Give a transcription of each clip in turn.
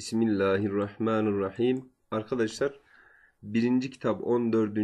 Bismillahirrahmanirrahim. Arkadaşlar birinci kitap 14.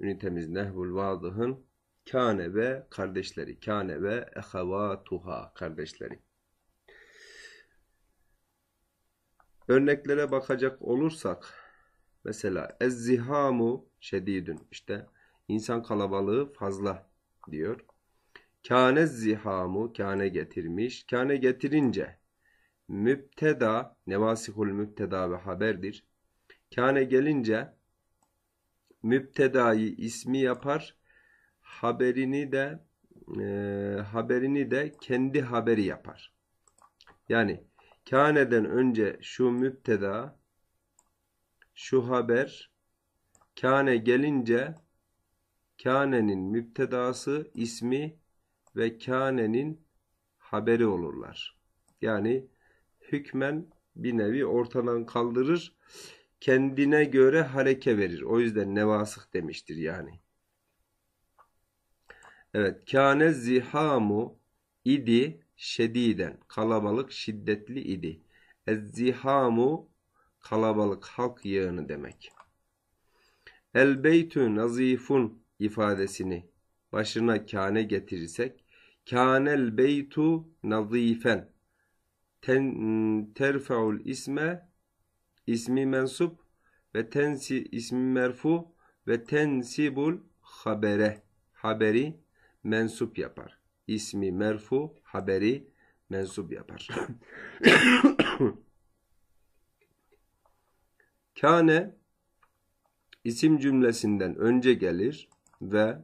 ünitemiz nehbul Vadıh'ın Kâne ve kardeşleri. Kâne ve ehavatuha kardeşleri. Örneklere bakacak olursak mesela ezzihamu şedidün işte insan kalabalığı fazla diyor. Kâne zihamu kâne getirmiş. Kâne getirince müpteda nevasihul müpteda ve haberdir. Kâne gelince müptedayı ismi yapar haberini de e, haberini de kendi haberi yapar. Yani kâneden önce şu müpteda şu haber kâne gelince kânenin müptedası ismi ve kânenin haberi olurlar. Yani hükmen bir nevi ortadan kaldırır. Kendine göre hareke verir. O yüzden nevasık demiştir yani. Evet. Kâne zihamu idi şediden. Kalabalık şiddetli idi. Zihamu kalabalık halk yığını demek. El beytü nazifun ifadesini başına kâne getirirsek kânel beytu nazifen ten, terfeul isme ismi mensup ve tensi ismi merfu ve tensibul habere haberi mensup yapar. İsmi merfu haberi mensup yapar. Kane isim cümlesinden önce gelir ve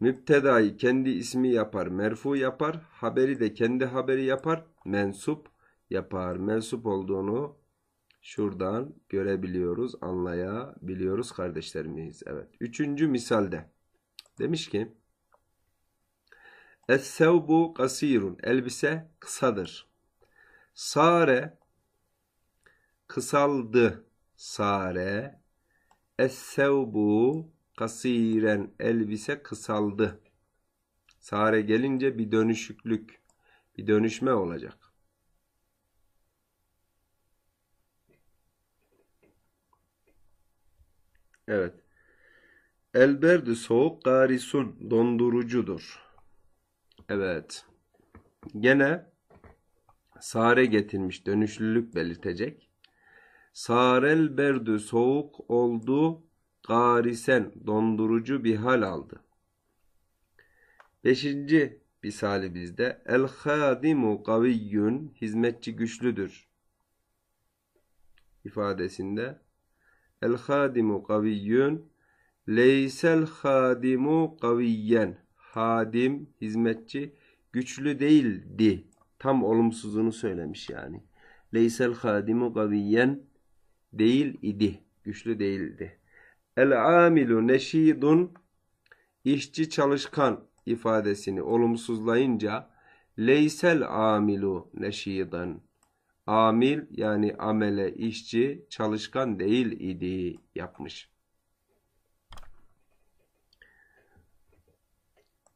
Müptedayı kendi ismi yapar, merfu yapar. Haberi de kendi haberi yapar, mensup yapar. Mensup olduğunu şuradan görebiliyoruz, anlayabiliyoruz kardeşlerimiz. Evet. Üçüncü misalde demiş ki Es-sevbu kasirun. Elbise kısadır. Sare kısaldı. Sare Es-sevbu Kasiren elbise kısaldı. Sare gelince bir dönüşüklük, bir dönüşme olacak. Evet. Elberdü soğuk garisun dondurucudur. Evet. Gene sare getirmiş dönüşlülük belirtecek. Sarel berdü soğuk oldu garisen, dondurucu bir hal aldı. Beşinci misalimizde El-Hadimu kaviyyun, hizmetçi güçlüdür ifadesinde El-Hadimu kaviyyun, leysel hadimu kaviyyen, hadim, hizmetçi, güçlü değildi. Tam olumsuzunu söylemiş yani. Leysel hadimu kaviyen değil idi. Güçlü değildi. El amilu neşidun işçi çalışkan ifadesini olumsuzlayınca leysel amilu neşidan amil yani amele işçi çalışkan değil idi yapmış.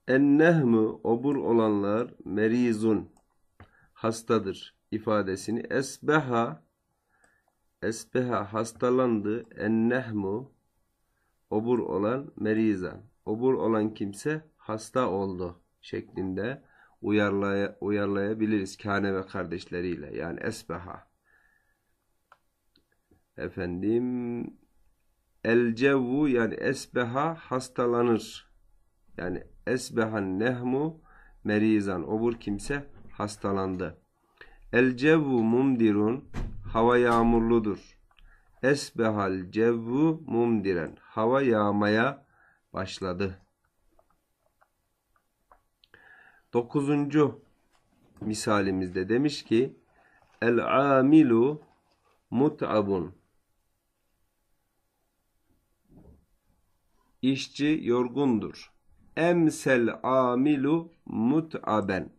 Ennehmu obur olanlar merizun hastadır ifadesini esbeha esbeha hastalandı ennehmu obur olan merizan, obur olan kimse hasta oldu şeklinde uyarlaya, uyarlayabiliriz kâne ve kardeşleriyle. Yani esbeha. Efendim el cevvu yani esbeha hastalanır. Yani esbehan nehmu merizan. Obur kimse hastalandı. El cevvu mumdirun hava yağmurludur. Esbehal cevvu mumdiren. Hava yağmaya başladı. Dokuzuncu misalimizde demiş ki El amilu mut'abun. İşçi yorgundur. Emsel amilu mut'aben.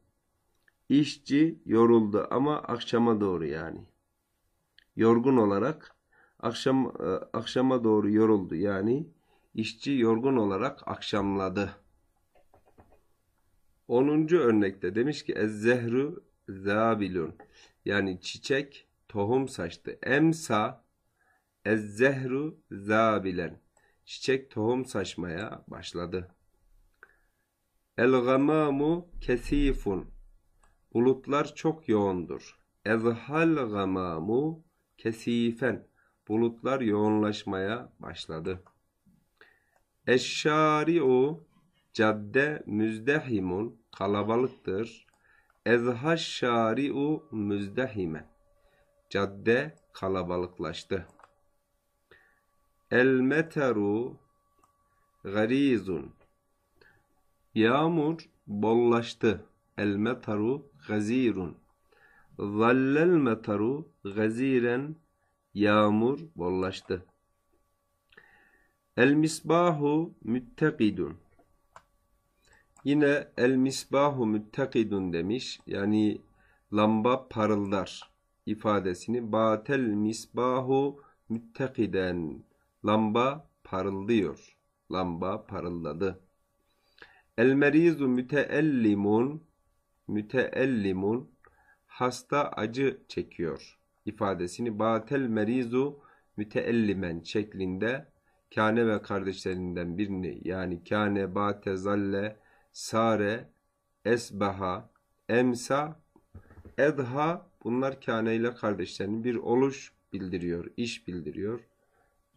İşçi yoruldu ama akşama doğru yani. Yorgun olarak Akşam e, akşama doğru yoruldu yani işçi yorgun olarak akşamladı. 10. örnekte demiş ki ez zehru zabilun yani çiçek tohum saçtı. Emsa ez zehru zabilen çiçek tohum saçmaya başladı. El gamamu kesifun bulutlar çok yoğundur. Ezhal gamamu kesifen bulutlar yoğunlaşmaya başladı. Eşşari'u cadde müzdehimun kalabalıktır. Ezhaşşari'u müzdehime cadde kalabalıklaştı. El meteru garizun yağmur bollaştı. El gazirun zallel meteru gaziren Yağmur bollaştı. El misbahu müttekidun. Yine el misbahu müttekidun demiş. Yani lamba parıldar ifadesini batel misbahu müttekiden lamba parıldıyor. Lamba parıldadı. El merizu müteellimun müteellimun hasta acı çekiyor ifadesini batel merizu müteellimen şeklinde Kane ve kardeşlerinden birini yani Kane, Bate, Zalle, Sare, Esbaha, Emsa, Edha bunlar Kane ile kardeşlerinin bir oluş bildiriyor, iş bildiriyor.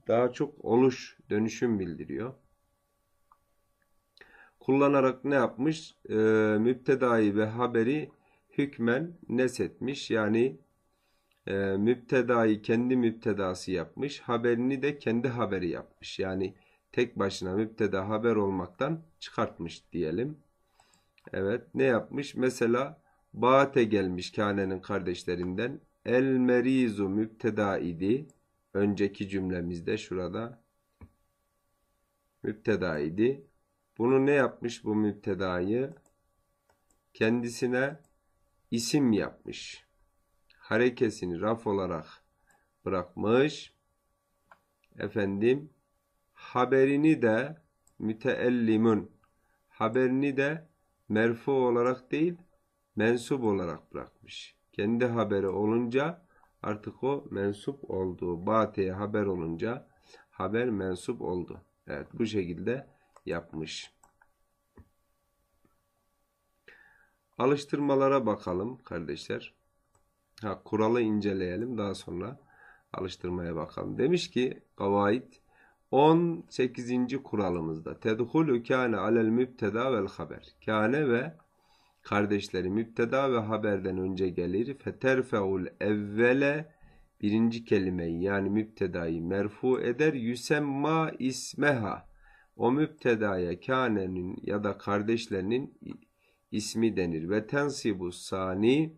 Daha çok oluş, dönüşüm bildiriyor. Kullanarak ne yapmış? Ee, müptedayı ve haberi hükmen nesetmiş. Yani e, müptedayı kendi müptedası yapmış, haberini de kendi haberi yapmış. Yani tek başına müpteda haber olmaktan çıkartmış diyelim. Evet ne yapmış? Mesela Baate gelmiş Kane'nin kardeşlerinden. El merizu müpteda idi. Önceki cümlemizde şurada müpteda idi. Bunu ne yapmış bu müptedayı? Kendisine isim yapmış harekesini raf olarak bırakmış. Efendim haberini de müteellimun haberini de merfu olarak değil mensup olarak bırakmış. Kendi haberi olunca artık o mensup oldu. Batiye haber olunca haber mensup oldu. Evet bu şekilde yapmış. Alıştırmalara bakalım kardeşler. Ha, kuralı inceleyelim daha sonra alıştırmaya bakalım. Demiş ki kavaid 18. kuralımızda tedhulü kâne alel mübteda vel haber. Kâne ve kardeşleri mübteda ve haberden önce gelir. Feterfeul evvele birinci kelimeyi yani mübtedayı merfu eder. Yüsemma ismeha. O mübtedaya kânenin ya da kardeşlerinin ismi denir. Ve tensibu sani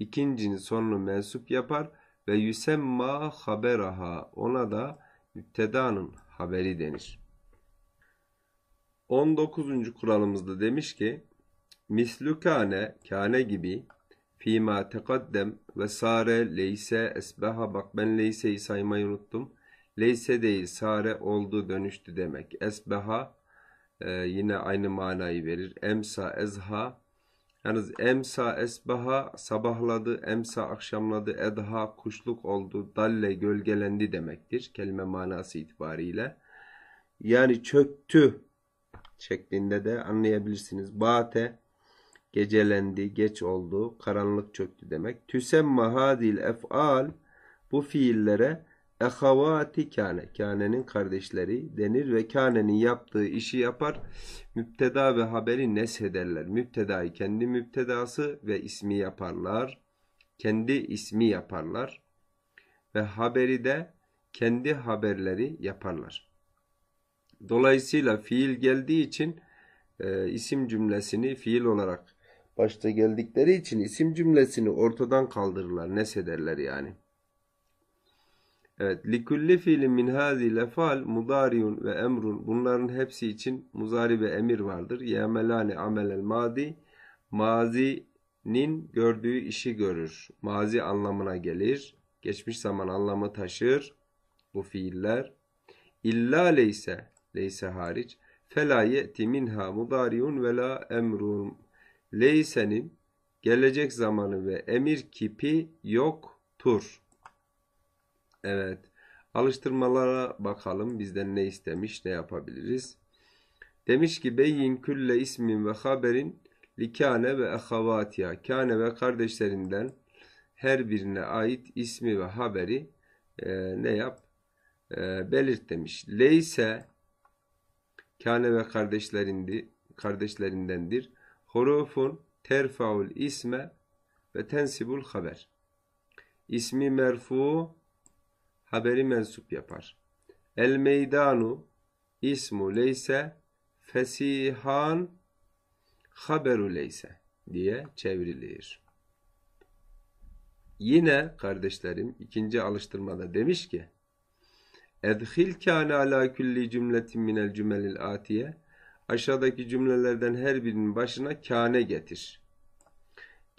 ikincinin sonunu mensup yapar ve yüsemma haberaha ona da mütteda'nın haberi denir. 19. kuralımızda demiş ki mislükane kane gibi fima tekaddem ve sare leyse esbeha bak ben leyseyi saymayı unuttum. Leyse değil sare oldu dönüştü demek. Esbeha e, yine aynı manayı verir. Emsa ezha Yalnız emsa esbaha sabahladı, emsa akşamladı, edha kuşluk oldu, dalle gölgelendi demektir kelime manası itibariyle. Yani çöktü şeklinde de anlayabilirsiniz. Bate gecelendi, geç oldu, karanlık çöktü demek. tüsem mahadil efal bu fiillere ehavati kâne. Kâne'nin kardeşleri denir ve kâne'nin yaptığı işi yapar. Müpteda ve haberi neshederler. Müptedayı kendi müptedası ve ismi yaparlar. Kendi ismi yaparlar. Ve haberi de kendi haberleri yaparlar. Dolayısıyla fiil geldiği için e, isim cümlesini fiil olarak başta geldikleri için isim cümlesini ortadan kaldırırlar, nesederler yani. Evet. Likulli fiilin min hazi lefal, mudariun ve emrun. Bunların hepsi için muzari ve emir vardır. Yemelani amelel madi. Mazinin gördüğü işi görür. Mazi anlamına gelir. Geçmiş zaman anlamı taşır. Bu fiiller. İlla leyse. Leyse hariç. Fela ye'ti minha mudariun ve la emrun. Leysenin gelecek zamanı ve emir kipi yoktur. Evet. Alıştırmalara bakalım bizden ne istemiş, ne yapabiliriz. Demiş ki beyin külle ismin ve haberin likane ve ahavatiha. Kane ve kardeşlerinden her birine ait ismi ve haberi e, ne yap? E, belirt demiş. Leyse kane ve kardeşlerindi, kardeşlerindendir. Horufun terfaul isme ve tensibul haber. İsmi merfu haberi mensup yapar. El meydanu ismu leyse fesihan haberu leyse diye çevrilir. Yine kardeşlerim ikinci alıştırmada demiş ki Edhil kâne alâ külli cümletin minel cümelil atiye Aşağıdaki cümlelerden her birinin başına kâne getir.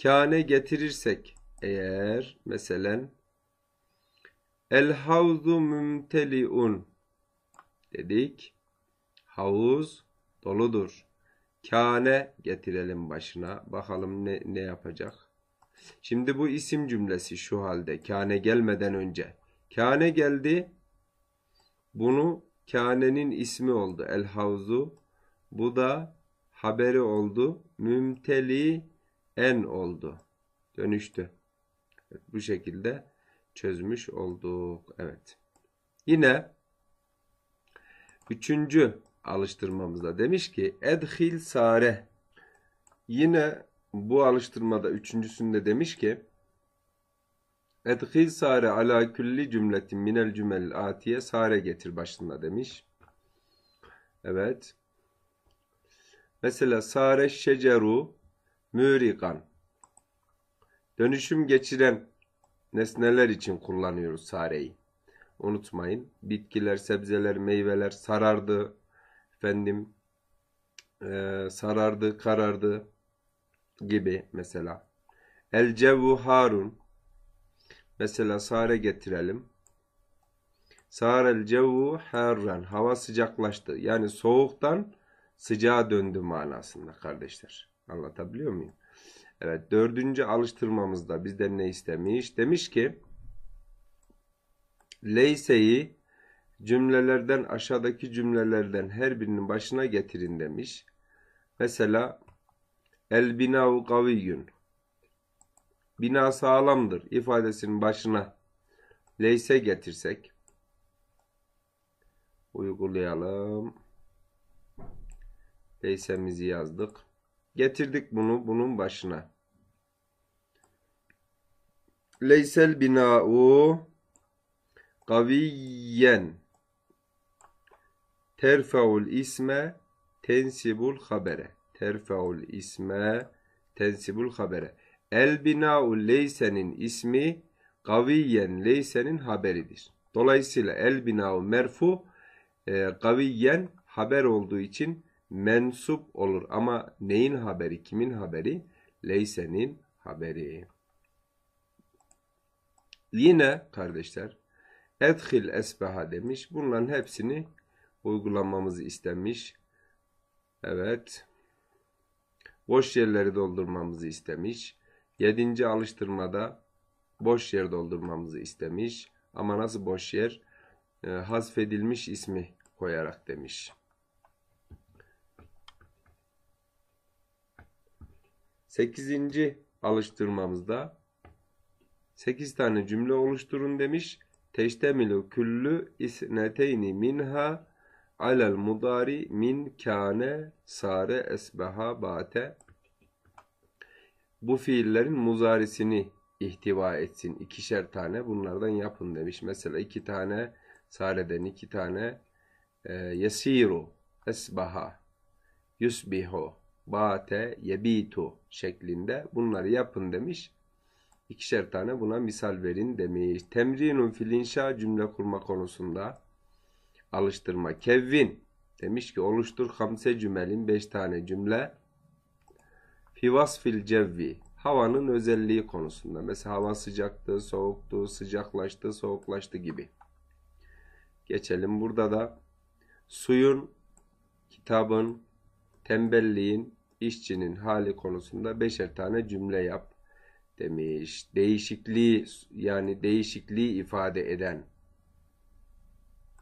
Kâne getirirsek eğer meselen El havzu mümteliun dedik. Havuz doludur. Kane getirelim başına. Bakalım ne, ne yapacak. Şimdi bu isim cümlesi şu halde. Kane gelmeden önce. Kane geldi. Bunu Kane'nin ismi oldu. El havzu. Bu da haberi oldu. Mümteli en oldu. Dönüştü. Evet, bu şekilde çözmüş olduk. Evet. Yine üçüncü alıştırmamızda demiş ki edhil sare. Yine bu alıştırmada üçüncüsünde demiş ki edhil sare ala külli cümletin minel cümel atiye sare getir başında demiş. Evet. Mesela sare şeceru mürikan. Dönüşüm geçiren nesneler için kullanıyoruz sareyi. Unutmayın bitkiler, sebzeler, meyveler sarardı. Efendim e, sarardı, karardı gibi mesela. El cevharun mesela sare getirelim. Sarel cevvu harran. Hava sıcaklaştı. Yani soğuktan sıcağa döndü manasında kardeşler. Anlatabiliyor muyum? Evet dördüncü alıştırmamızda bizden ne istemiş? Demiş ki Leyse'yi cümlelerden aşağıdaki cümlelerden her birinin başına getirin demiş. Mesela El binau kaviyyun Bina sağlamdır ifadesinin başına leyse getirsek uygulayalım. Leysemizi yazdık. Getirdik bunu bunun başına. Leysel bina'u kaviyen terfeul isme tensibul habere. Terfeul isme tensibul habere. El bina'u leysenin ismi kaviyen leysenin haberidir. Dolayısıyla el bina'u merfu e, kaviyen haber olduğu için mensup olur ama neyin haberi, kimin haberi? Leyse'nin haberi. Yine kardeşler edhil esbeha demiş. Bunların hepsini uygulamamızı istemiş. Evet. Boş yerleri doldurmamızı istemiş. Yedinci alıştırmada boş yer doldurmamızı istemiş. Ama nasıl boş yer? E, hazfedilmiş ismi koyarak demiş. 8. alıştırmamızda 8 tane cümle oluşturun demiş. Teştemilu küllü isneteyni minha alel mudari min kâne sare esbeha bate bu fiillerin muzarisini ihtiva etsin. İkişer tane bunlardan yapın demiş. Mesela iki tane sareden iki tane e, yesiru esbaha yusbihu bate, yebitu şeklinde bunları yapın demiş. İkişer tane buna misal verin demiş. Temrinun fil inşa cümle kurma konusunda alıştırma. Kevvin demiş ki oluştur hamse cümelin beş tane cümle. Fivas fil cevvi havanın özelliği konusunda. Mesela hava sıcaktı, soğuktu, sıcaklaştı, soğuklaştı gibi. Geçelim burada da suyun, kitabın, tembelliğin, işçinin hali konusunda beşer tane cümle yap demiş. Değişikliği yani değişikliği ifade eden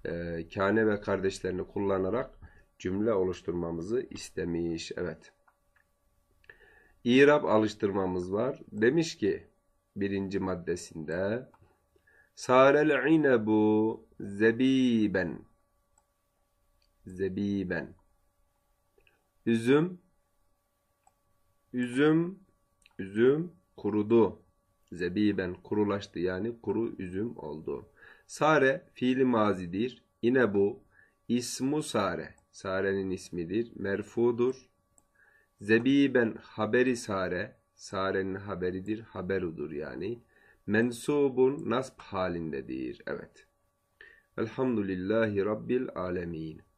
e, Kane ve kardeşlerini kullanarak cümle oluşturmamızı istemiş. Evet. İrab alıştırmamız var. Demiş ki birinci maddesinde Sarel inebu zebiben zebiben Üzüm üzüm üzüm kurudu. Zebiben kurulaştı yani kuru üzüm oldu. Sare fiili mazidir. Yine bu ismu sare. Sarenin ismidir. Merfudur. Zebiben haberi sare. Sarenin haberidir. Haberudur yani. Mensubun nasb halindedir. Evet. Elhamdülillahi Rabbil alemin.